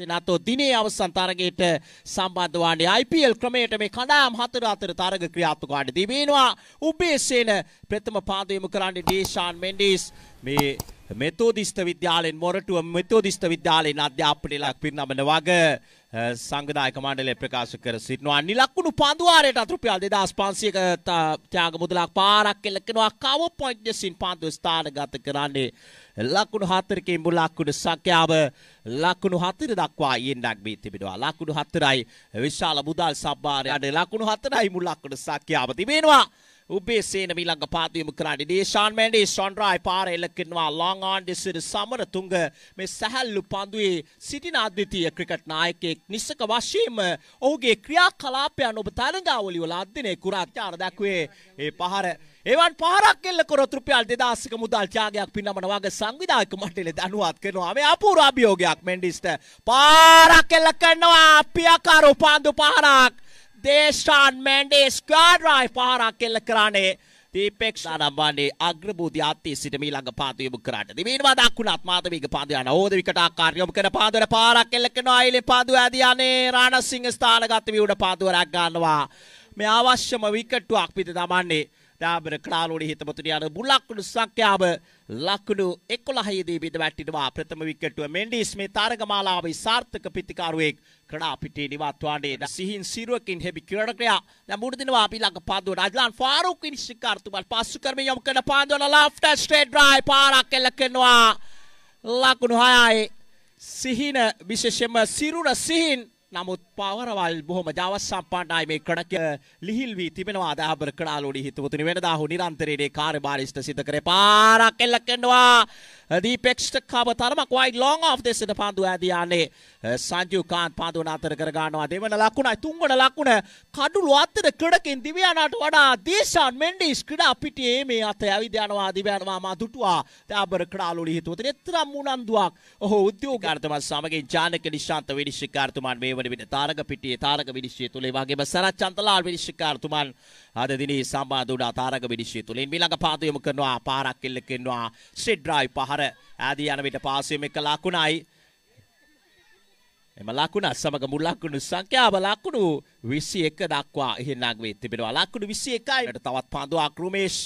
සෙනාතෝ දිනේ අවසන් තරගයට සම්බන්ධ වන්නේ IPL ක්‍රමයට මේ කණ්ඩායම් හතර අතර තරග ක්‍රියාත්මක වන්නේ. දිවිනවා උබේසේන ප්‍රථම පාදයම කරන්නේ ඩීෂාන් මෙන්ඩිස් මේ මෙතෝදිස්ත විද්‍යාලෙන් මොරටුව මෙතෝදිස්ත විද්‍යාලයෙන් අධ්‍යාපනය ලක් පිරිනමන වග සංගදායක මණ්ඩලය ප්‍රකාශ කර සිටිනවා. නිලක්කුණු පන්දුවාරයට අතුරුපියල් 2500ක ත්‍යාග මුදලක් පාරක් එලකනවා. කවපොයින්ට්සින් පන්දු ස්ථානගත කරන්නේ ලකුණු 4කින් බුලක්කුණු සංඛ්‍යාව ලකුණු 4 දක්වා යෙන්නක් බී තිබෙනවා. ලකුණු 4යි විශාල මුදල් සම්භාරය. ලකුණු 4යි මුල් ලකුණු සංඛ්‍යාව තිබෙනවා. උපේසේන ඊළඟ පාත්වීම කරන්නේ. දේශාන් මැන්ඩේ ෂොන්රායි පාර එලකිනවා ලොං ආන් ඩිසිරි සමරතුංග මේ සැහැල්ලු පන්දුවේ සිටින අද්විතීය ක්‍රිකට් නායකයෙක් නිසක වශයෙන්ම ඔහුගේ ක්‍රියාකලාපයන් ඔබ තරඟාවලිවල අධ්‍යයනය කුරා අධ්‍යාර දක්වේ. ඒ පහර එවන් පහරක් එල්ල කරොත් රුපියල් 2000ක මුදල් ත්‍යාගයක් පින්නමන වගේ සංවිධායක මණ්ඩලයට අනුවාද කරනවා. මේ අපූර්ව අභියෝගයක් මෙන්ඩිස්ට. පාරක් එල්ල කරනවා පියාකාරෝ පන්දු පහරක්. දේශාන් මැන්ඩේස් ගාඩරයි පාරක් එල්ල කරන්නේ දීපෙක්ෂ අඩම්බන්නේ අග්‍රබූති අත්ති සිට මීළඟ පාද යොමු කරාට. දිවිනවා දක්ුණත් මාතවික පාද යන ඕද විකට ආකාර යොමු කරන පාදවල පාරක් එල්ල කරනවා. ඊළේ පාදුව ඇදී අනේ රාණසිංහ ස්ථානගත විවුඩ පාදුවරක් ගන්නවා. මේ අවශ්‍යම විකට්ටුවක් පිට දමන්නේ. දාබර ක්‍රාලෝලි හිතමතුනි අර බුලක්කුණු සංඛ්‍යාව ලකුණු 11දී බිඳ වැටිනවා ප්‍රථම විකට්ටුව මෙන්ඩිස් මේ තරගමාලාවේ සාර්ථක පිතිකාරුවෙක් ක්‍රඩා පිටේ නිවත්වානේ සිහින් සිරුවකින් හෙබි ක්‍රීඩකයා දැන් මුහුණ දෙනවා අපි ළඟ පාදුවට අජ්ලාන් ෆාරූක් විනිශ්චයකාරතුමා පස්සු කරමින් යොමු කරන පාදුවල ලැෆ්ට් ස්ට්‍රේට් ඩ්‍රයිව් පාරක් එල්ල කරනවා ලකුණු 6යි සිහින විශේෂයෙන්ම සිරුර සිහින් නමුත් පවරවල් බොහොම ජවස් සම්පාණ්ඩායි මේ කඩක ලිහිල් වී තිබෙනවා අදාබර කඩාලෝඩි හිතවතුනි වෙනදා හු නිරන්තරයේ කාර්යභාරිෂ්ඨ සිත කරේ පාරක් එල්ල කරනවා දීපෙක්ෂ්ට කව තරමක් වයිඩ් ලොං ඔෆ් දෙසට පාන්දු ඇදී යන්නේ සංජු කාන්ත් පාන්දුව නතර කර ගන්නවා දෙවන ලකුණයි තුන්වන ලකුණ කඩුළු අතර කඩකින් දිව්‍යානාට වඩා දේශාන් මෙන්ඩිස් ක්‍රීඩා පිටියේ මේ අත ඇවිද යනවා දිව්‍යානවා මා දුටුවා දාබර කඩාලෝඩි හිතවතුනි එතරම් උනන්දුවක් ඔහු උද්‍යෝගාර්ථමත් සමගින් ජානක නිශාන්ත විනිශ්චයකාරතුමන් මේ නියමන වෙන තාරක පිටියේ තාරක විනිශ්චය තුළ ඒ වගේම සරත් චන්දලාල් විනිශ්චයකාරතුමන් අද දිනේ සම්බන්ධ වුණා තාරක විනිශ්චය තුළ ඊළඟ පාද යොමු කරනවා පාරක් කෙල්ල කරනවා ස්ට්‍රේට් ඩ්‍රයිව් පහර ආදී යන විට පාස් වීම එක ලකුණයි එම ලකුණත් සමග මුල් ලකුණු සංඛ්‍යාව ලකුණු 21 දක්වා ඉහළඟ වී තිබෙනවා. ලකුණු 21යි. තවත් පාදුවක් රුමේෂ්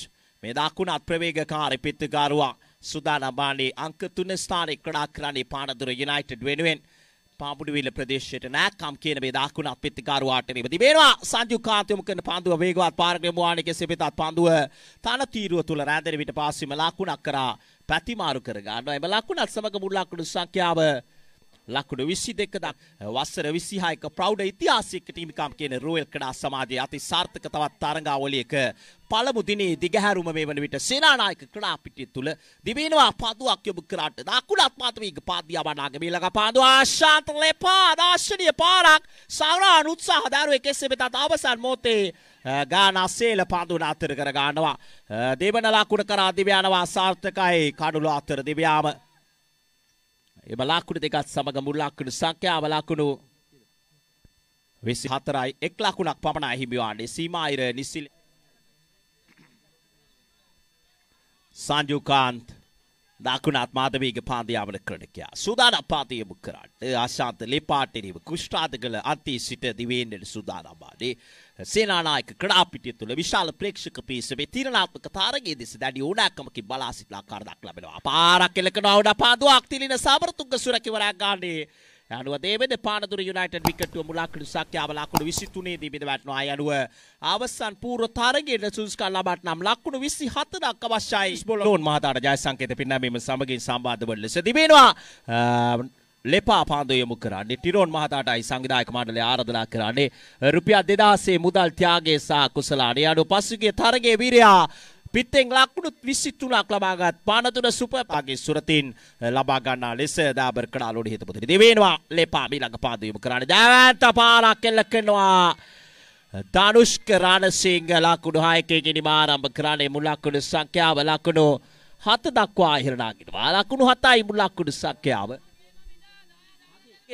මේ දකුණත් ප්‍රවේගකාරී පිත්තුකාරුවා සුදානම් බාණේ අංක 3 ස්ථානයේ ක්‍රීඩා කරන්නේ පානදුර යුනයිටඩ් වෙනුවෙන්. පාපුඩිවිල ප්‍රදේශයට නෑකම් කියන මේ දක්වන අපිත්තිකාරු ආටනීම තිබෙනවා සංජු කාන්තයම කරන පන්දුව වේගවත් පාරකට යොමු වන්නේ කෙසේ වෙතත් පන්දුව තන තීරුව තුල රැඳෙන විට පාස්වීම ලකුණක් කරා පැතිමාරු කර ගන්නවා එම ලකුණත් සමග මුල් ලකුණු සංඛ්‍යාව 1 ලකුණු විසි දෙකද වස්සර විසිහායක ප්‍රෞ්ඩ ඉතිහාසික ටීමිකම් කියන රුවල් කඩා සමාජය අති සාර්ථක තවත් තරංගාවලියක පළමු දිනේ දිගහැරුම මේ වන විට සේනානායක ක්‍රාපිටිය තුළ දිවෙනවා පදුවක් යොමු කරාට දකුණත් මාතමීක පාදියා වනාග මේලක පාදු ආශාන්ත ලෙපා දාර්ශනීය පාරක් සාරාන් උත්සාහ දරුවේ කෙසේ වෙතත් අවසන් මොහොතේ ගාන අසේල පාදුන අතර කර ගන්නවා දෙවන ලකුණ කරා දිව යනවා සාර්ථකයි කඩුල අතර දිව යාම ඒ බලාකුණු දෙකත් සමග මුල් ලකුණු සංඛ්‍යාව ලකුණු 24යි එක් ලකුණක් පමණයි හිමි වන්නේ සීමායිර නිසිල සංජුකාන්ත් දකුණත් මාතවීග පාන්දයාමන ක්‍රණකයා සුදාන පාතියමු කරට අශාන්ත ලෙපාටනීම කෘෂ්ඨාත කළ අන්තී සිට දිවේන්ඩට සුදානම්බානේ සේනානායක කඩාපිටිය තුළ විශාල ප්‍රේක්ෂක පිසමේ තිරනාත්මක තාරගේ දෙස දැඩි ඕනෑකමකි බලා සිටලා කාරදක් ලබෙනවා පාරක් කෙලකනවඩ පාදුවක් තිලින සාමරතුංග සුරකිවරක් ගානේ අනුවදේවද පානදුර යුනයිටඩ් විකට්ටුව මුලා කිඩුසක්යාව ලකුණු 23 දී බිඳවැටෙනවා. අය අනුව අවසන් පූර්ව තරගයේ සුසුකා ලබාට නම් ලකුණු 27 දක්වා අවශ්‍යයි. ලෝන් මහතාට ජය සංකේත පින්නවීම සමගින් සම්බන්ධ වන ලෙස තිබෙනවා. ලෙපා පාන්දු යොමු කරන්නේ ටිරෝන් මහතාටයි සංවිධායක මණ්ඩලය ආරාධනා කරන්නේ රුපියල් 2000 මුදල් ත්‍යාගයේ සහ කුසලාණිය අනුව පසුගිය තරගයේ වීරයා පිත්තෙන් ලක්ුණුත් විසිත්තුනක් ලබාගත් පානතුන සුපපාගේ සුරතින් ලබාගන්නා ලෙස දාබර් කඩාලොඩ හිතපොතට දෙවෙනවා ලෙපා මීළඟ පාදවීම කරන්න දැවන්ත පාරක් එල්ල කරනවා ධනුෂ්ක රාණසිංහ ලකුණු හයකයගෙන මාරම්භ කරන්නේ මුලක්කුණු සංඛ්‍යාව ලකුණු හත දක්වා ඉහළනාගෙනවා ලකුණු හතයි මුලක්කුණු සංඛ්‍යාව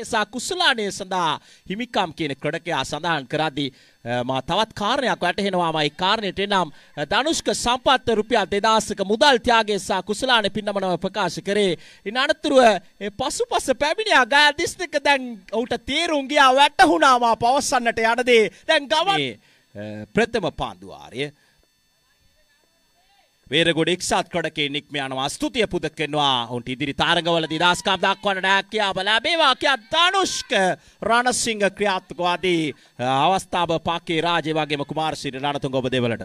සහ කුසලාණය සඳහා හිමිකම් කියන ක්‍රඩකයා සඳහන් කරද්දී මා තවත් කාරණයක් වැටහෙනවාමයි කාරණයට එනම් ධනුෂ්ක සම්පත්ත රුපියල් 2000ක මුදල් ත්‍යාගය සහ කුසලාණ පින්නමනව ප්‍රකාශ කරේ. ඉන් අනතුරුව පසුපස පැමිණියා ගෑ දිස්ත්‍රික්ක දැන් ඔහුට තීරුම් ගියා වැටහුණා මා පවසන්නට යනදී දැන් ගමන් ප්‍රථම පාන්දු ආර්ය වේරගොඩ එක්සත් කොඩකේ නික්ම යනවා ස්තුතිය පුද කරනවා ඔවුන්ට ඉදිරි තරඟවලදී දස්කම් දක්වන්නට හැකියාව ලැබේවා කියලා ධනුෂ්ක රණසිංහ ක්‍රියාත්මකවාදී අවස්ථාව පාකේ රාජේ වගේම කුමාරසිරි රණතුංග ඔබ දෙවලට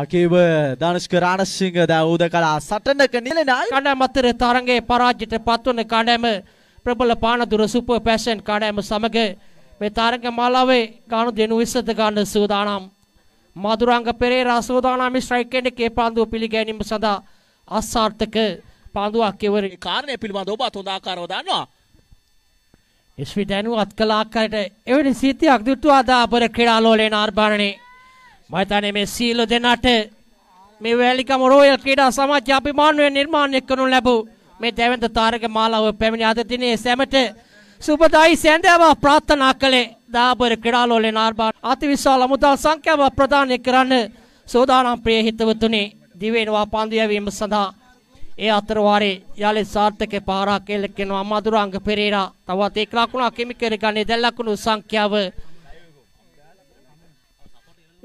ආකේව ධනුෂ්ක රාණසිංහ දැන් උද කලා සටනක නිලනයි කණ්ඩායම අතර තරඟයේ පරාජයට පත්වන කණ්ඩායම ප්‍රබල පානදුර සුපර් පැෂන් කණ්ඩායම සමග මේ තරඟ මාලාවේ ගාණු දෙනු විශ්සද ගන්න සූදානම් මధుරංග පෙරේරා සෝදානම් ස්ට්‍රයික් එකේ පාන්දුව පිළිගැනීම සඳහා අසාර්ථක පාන්දුවක් කෙවරේ. කාරණය පිළිබඳව ඔබ අත හොඳ ආකාරව දන්නවා. ඉස්වි දැනුවත් කළ ආකාරයට එවැනි සීතියක් දුටුවා අද අපර ක්‍රීඩාලෝලේ නාර්බාණනේ මම හිතන්නේ මේ සීල දෙනාට මේ වැලිකම රෝයල් ක්‍රීඩා සමාජය අභිමානුවෙන් නිර්මාණය කරනු ලැබූ මේ දැවැන්ත තාරක මාලාව පැමිණ අද දිනේ සැමට සුපදායි සැඳෑව ප්‍රාත්ථනා කළේ දාබර ක්‍රඩාලෝලේ නාර්බාට අතිවිශාල අමුදල් සංඛ්‍යාව ප්‍රධානය කරන්න සෝදානම් ප්‍රිය හිතවතුනි දිවෙනවා පන්දියවීම සඳහා ඒ අතරවාරේ යාලේ සාර්ථක පාරක් එල්ලෙනවා මధుරංග පෙරේරා තවත් එක් ලකුණක් හිමි කරගන්නේ දැන් ලකුණු සංඛ්‍යාව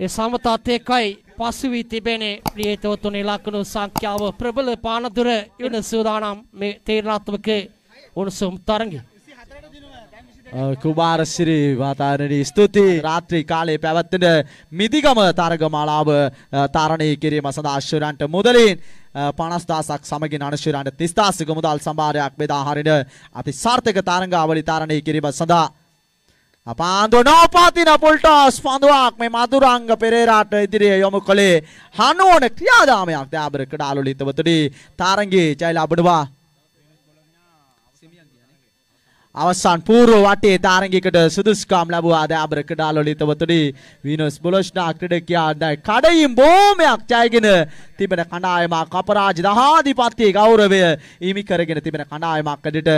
ඒ සමතත් එකයි පසු වී තිබෙනේ ප්‍රිය හිතවතුනි ලකුණු සංඛ්‍යාව ප්‍රබල පානදුර යුන සෝදානම් මේ තීරණාත්මක උණුසුම් තරගේ කුමාරසිරි වාතාරණයට ස්තුතියි රාත්‍රී කාලයේ පැවැත්වෙන මිදිගම තරගමාලාව තරණය කිරීම සඳහා අශ්වරන්ට මුදලින් 50000ක් සමගින් අනුශරන්ට 30000ක මුදල් සම්භාරයක් බෙදා හරින අති සාර්ථක තරඟාවලි තරණය කිරීම සඳහා අපාන්දු නෝපාතින පොල්ටස් පඳුවක් මේ මදුරංග පෙරේරාට ඉදිරියේ යොමු කළේ හනුවන ක්‍රියාදාමයක් දයාබර ක්‍රඩාලු ලිතවතුනි තරඟයේ ජයලාබනවා අවසන් පූර්ව වටේ තාරංගිකට සුදුස්කම් ලැබුවා දෑබර කඩාලොලිතවතුනි වීනස් බොලොෂ්නා ක්‍රීඩකයා දැන් කඩයින් බෝමයක් ජයගෙන තිබෙන කණායමක් අපරාජ දහාධිපත්‍ය ගෞරවය හිමි කරගෙන තිබෙන කණායමක් අඩට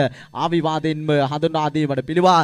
ආවිවාදෙන්ම හඳුන්වා දීමට පිළිවා